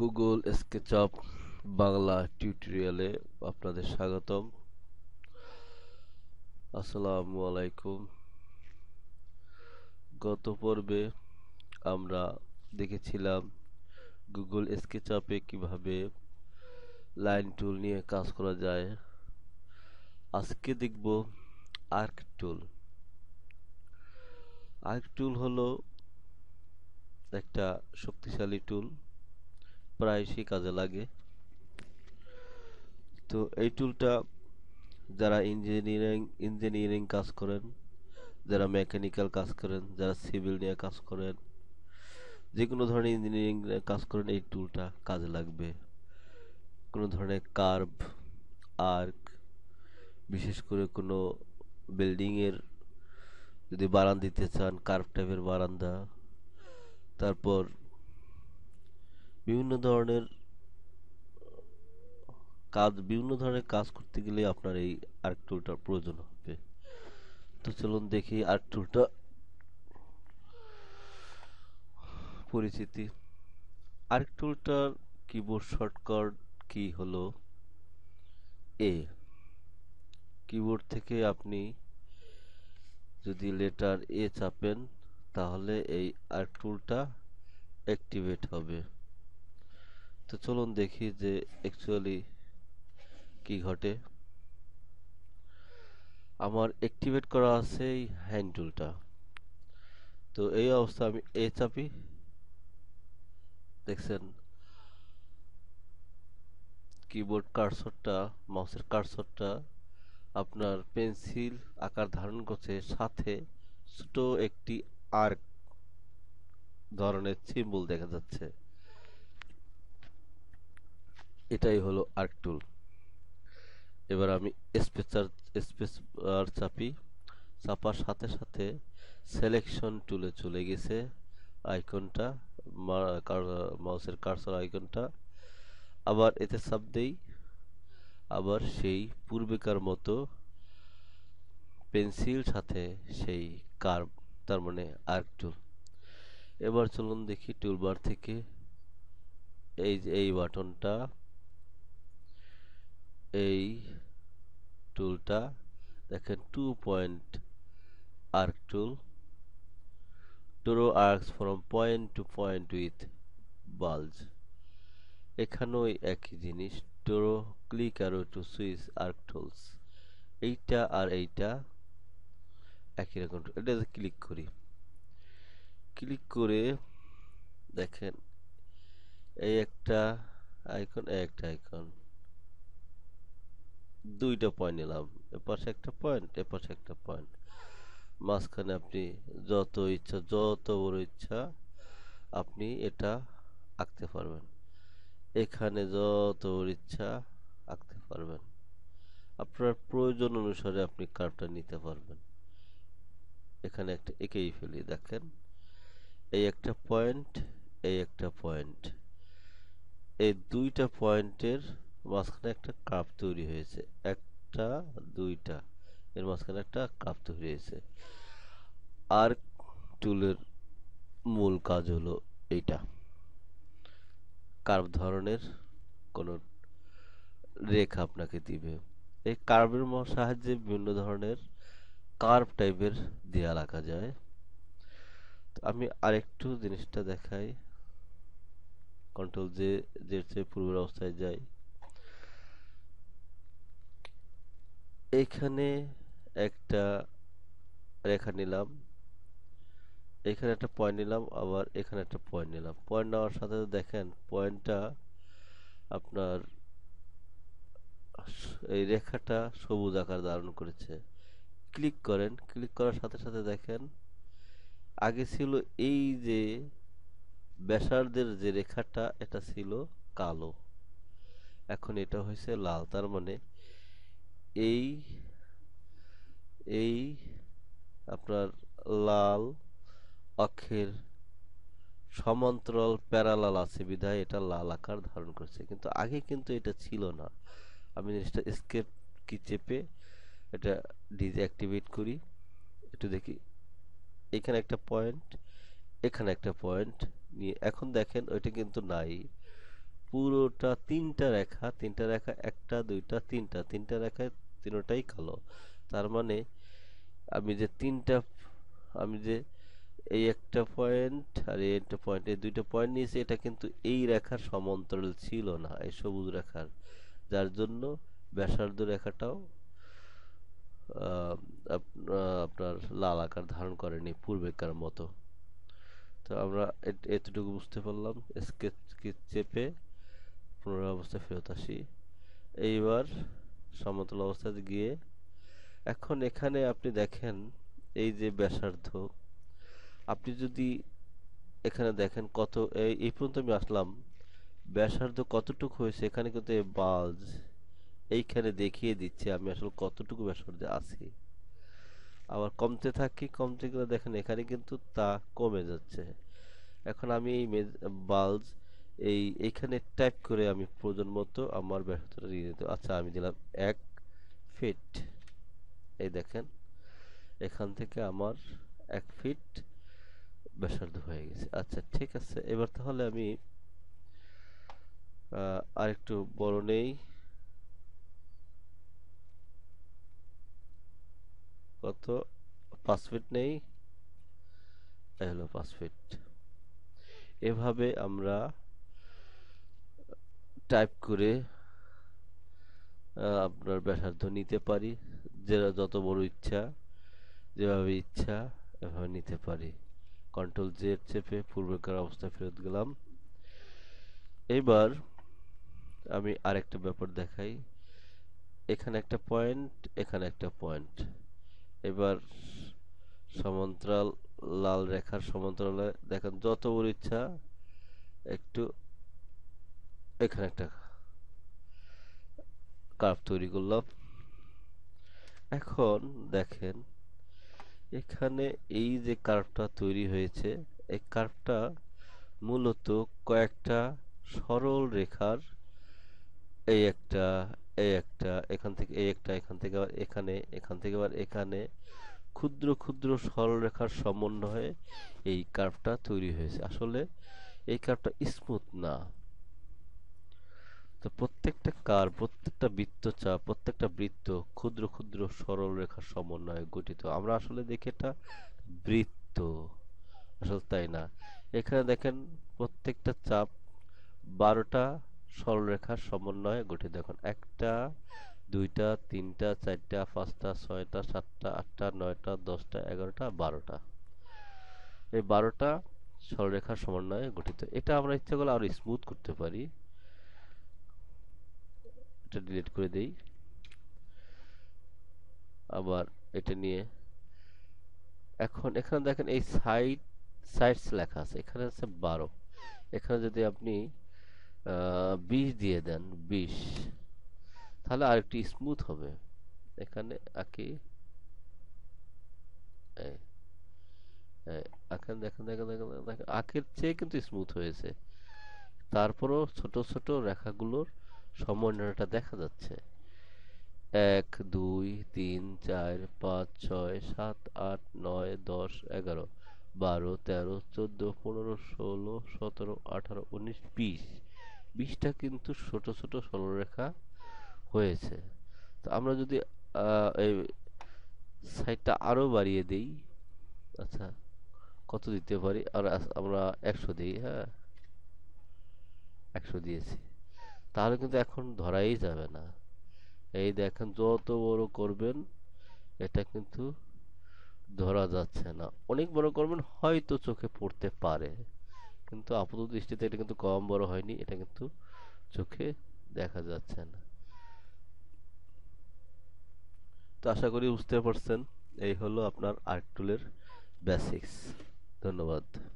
Google SketchUp Bangla টিউটোরিয়ালে আপনাদের স্বাগতম আসসালামু আলাইকুম গত পর্বে আমরা দেখেছিলাম গুগল স্কেচআপে কিভাবে লাইন টুল নিয়ে কাজ করা যায় আজকে দেখব আর্ক টুল আর্ক টুল হলো একটা শক্তিশালী টুল প্রায়শই কাজে লাগে তো এই টুলটা যারা ইঞ্জিনিয়ারিং ইঞ্জিনিয়ারিং কাজ করেন যারা মেকানিক্যাল কাজ করেন যারা সিভিল নিয়ে কাজ করেন যে কোনো ধরনের ইঞ্জিনিয়ারিং কাজ করেন এই টুলটা কাজে লাগবে কোনো ধরনের কার্ভ আর্ক বিশেষ করে কোনো বিল্ডিংয়ের যদি বারান দিতে চান কার্ভ টাইপের বারান্দা তারপর বিভিন্ন ধরনের কাজ বিভিন্ন ধরনের কাজ করতে গেলে আপনার এই আর্ক টুলটার প্রয়োজন হবে তো চলুন দেখি আর্ক টুলটা পরিচিতি আর্ক টুলটার কিবোর্ড শর্টকাট কি হলো এ কিবোর্ড থেকে আপনি যদি লেটার এ চাপেন তাহলে এই আর্ক টুলটা অ্যাক্টিভেট হবে তো চলুন দেখি যে অ্যাকচুয়ালি কি ঘটে আমার অ্যাক্টিভেট করা আছে এই হ্যান্ড টুলটা তো এই অবস্থা আমি এ চাপি দেখছেন কিবোর্ড কার্সরটা মাউসের কার্সরটা আপনার পেন্সিল আকার ধারণ করছে সাথে ছোট একটি আর্ক ধরনের সিম্বল দেখা যাচ্ছে এটাই হলো আর্ক টুল এবার আমি স্পেসার স্পেস আর চাপি চাপার সাথে সাথে সিলেকশন টুলে চলে গেছে আইকনটা মাউসের কার্সার আইকনটা আবার এতে চাপ দেই আবার সেই পূর্বেকার মতো পেন্সিল সাথে সেই কার তার মানে আর্ক টুল এবার চলুন দেখি টুলবার থেকে এই যে এই বাটনটা এই টুলটা দেখেন two point arc tool draw arcs from point to point with bulge এখানেও একই জিনিস ডোরো ক্লিক আরো টু সুইচ আর্ক টুলস এইটা আর এইটা একই রকম এটা ক্লিক করি ক্লিক করে দেখেন এই একটা আইকন একটা আইকন দুইটা পয়েন্ট নিলাম এপাশে একটা পয়েন্ট এপাশে একটা পয়েন্ট মাঝখানে আপনি যত ইচ্ছা যত বড় ইচ্ছা আপনি এটা আঁকতে পারবেন এখানে যত বড় ইচ্ছা আঁকতে পারবেন আপনার প্রয়োজন অনুসারে আপনি কার্ভটা নিতে পারবেন এখানে একটা এঁকেই ফেলি দেখেন এই একটা পয়েন্ট এই একটা পয়েন্ট এই দুইটা পয়েন্টের মাঝখানে একটা কাপ তৈরি হয়েছে একটা দুইটা এর মাঝখানে একটা কাপ তৈরি হয়েছে আর টুলের মূল কাজ হলো এইটা কার্ভ ধরনের কোনো রেখা আপনাকে দিবে এই কার্ভের সাহায্যে বিভিন্ন ধরনের কার্ভ টাইপের দেয়া রাখা যায় তো আমি আরেকটু জিনিসটা দেখাই কন্ট্রোল যে যে পূর্বের অবস্থায় যাই এখানে একটা রেখা নিলাম এখানে একটা পয়েন্ট নিলাম আবার এখানে একটা পয়েন্ট নিলাম পয়েন্ট নেওয়ার সাথে দেখেন পয়েন্টটা আপনার এই রেখাটা সবুজ আকার ধারণ করেছে ক্লিক করেন ক্লিক করার সাথে সাথে দেখেন আগে ছিল এই যে ব্যাসার্ধের যে রেখাটা এটা ছিল কালো এখন এটা হয়েছে লাল তার মানে এই এই আপনার লাল অক্ষের সমান্তরাল প্যারালাল আছে বিধায় এটা লাল আকার ধারণ করছে কিন্তু আগে কিন্তু এটা ছিল না আমি জিনিসটা স্কেপ কি চেপে এটা ডিজঅ্যাক্টিভেট করি একটু দেখি এখানে একটা পয়েন্ট এখানে একটা পয়েন্ট নিয়ে এখন দেখেন ওইটা কিন্তু নাই পুরোটা তিনটা রেখা তিনটা রেখা একটা দুইটা তিনটা তিনটা রেখায় তিনটাই কালো তার মানে আমি যে তিনটা আমি যে এই একটা পয়েন্ট আর এই একটা পয়েন্ট এই দুইটা পয়েন্ট নিয়েছি এটা কিন্তু এই রেখার সমান্তরাল ছিল না এই সবুজ রেখার যার জন্য ব্যাসার্ধ রেখাটাও আপনার লাল আকার ধারণ করেনি পূর্বেকার মতো তো আমরা এতটুকু বুঝতে পারলাম স্কেচ চেপে পুনরায় অবস্থায় ফেরত আসি এইবার সমতল অবস্থাতে গিয়ে এখন এখানে আপনি দেখেন এই যে ব্যাসার্ধ আপনি যদি এখানে দেখেন কত এই পর্যন্ত আমি আসলাম ব্যাসার্ধ কতটুকু হয়েছে এখানে কিন্তু বাজ এইখানে দেখিয়ে দিচ্ছে আমি আসলে কতটুকু ব্যাসার্ধে আছি আবার কমতে থাকি কমতে গেলে দেখেন এখানে কিন্তু তা কমে যাচ্ছে এখন আমি এই বাল্জ এই এখানে ট্যাগ করে আমি প্রয়োজন মতো আমার ব্যর্থতা দিয়ে দিতে আচ্ছা আমি দিলাম এক ফিট এই দেখেন এখান থেকে আমার এক ফিট ব্যাসার্ধ হয়ে গেছে আচ্ছা ঠিক আছে এবার তাহলে আমি আরেকটু বড় নেই কত পাঁচ ফিট নেই হলো পাঁচ ফিট এভাবে আমরা টাইপ করে আপনার ব্যাসার্ধ নিতে পারি যেটা যত বড় ইচ্ছা যেভাবে ইচ্ছা এভাবে নিতে পারি কন্ট্রোল জেড চেপে পূর্বেকার অবস্থায় ফেরত গেলাম এবার আমি আরেকটা ব্যাপার দেখাই এখানে একটা পয়েন্ট এখানে একটা পয়েন্ট এবার সমান্তরাল লাল রেখার সমান্তরালে দেখেন যত বড় ইচ্ছা একটু এখানে একটা কার্ভ তৈরি করলাম এখন দেখেন এখানে এই যে কার্ভটা তৈরি হয়েছে এই কার্ভটা মূলত কয়েকটা সরল রেখার এই একটা এই একটা এখান থেকে এই একটা এখান থেকে আবার এখানে এখান থেকে আবার এখানে ক্ষুদ্র ক্ষুদ্র সরল রেখার সমন্বয়ে এই কার্ভটা তৈরি হয়েছে আসলে এই কার্ভটা স্মুথ না তো প্রত্যেকটা কার প্রত্যেকটা বৃত্তচাপ প্রত্যেকটা বৃত্ত ক্ষুদ্র ক্ষুদ্র সরল রেখার সমন্বয়ে গঠিত আমরা আসলে দেখি এটা বৃত্ত আসলে তাই না এখানে দেখেন প্রত্যেকটা চাপ বারোটা সরলরেখার সমন্বয়ে গঠিত এখন একটা দুইটা তিনটা চারটা পাঁচটা ছয়টা সাতটা আটটা নয়টা দশটা এগারোটা বারোটা এই বারোটা সরলরেখার সমন্বয়ে গঠিত এটা আমরা ইচ্ছা করলে আরও স্মুথ করতে পারি একটা ডিলিট করে দেই আবার এটা নিয়ে এখন এখানে দেখেন এই সাইট সাইটস লেখা আছে এখানে আছে বারো এখানে যদি আপনি বিশ দিয়ে দেন বিশ তাহলে আর একটু স্মুথ হবে এখানে আঁকি আঁকেন দেখেন দেখেন দেখেন দেখেন আঁকের চেয়ে কিন্তু স্মুথ হয়েছে তারপরও ছোট ছোট রেখাগুলোর সমন্বয়টা দেখা যাচ্ছে এক দুই তিন চার পাঁচ ছয় সাত আট নয় দশ এগারো বারো তেরো চোদ্দো পনেরো ষোলো সতেরো আঠারো উনিশ বিশ বিশটা কিন্তু ছোট ছোট সরলরেখা হয়েছে তো আমরা যদি এই সাইডটা আরও বাড়িয়ে দিই আচ্ছা কত দিতে পারি আর আমরা একশো দিই হ্যাঁ একশো দিয়েছি তাহলে কিন্তু এখন ধরাই যাবে না এই দেখেন যত বড় করবেন এটা কিন্তু ধরা যাচ্ছে না অনেক বড় করবেন হয়তো চোখে পড়তে পারে কিন্তু আপাতত দৃষ্টিতে এটা কিন্তু কম বড় হয়নি এটা কিন্তু চোখে দেখা যাচ্ছে না তো আশা করি বুঝতে পারছেন এই হলো আপনার আর্ট টুলের বেসিক্স ধন্যবাদ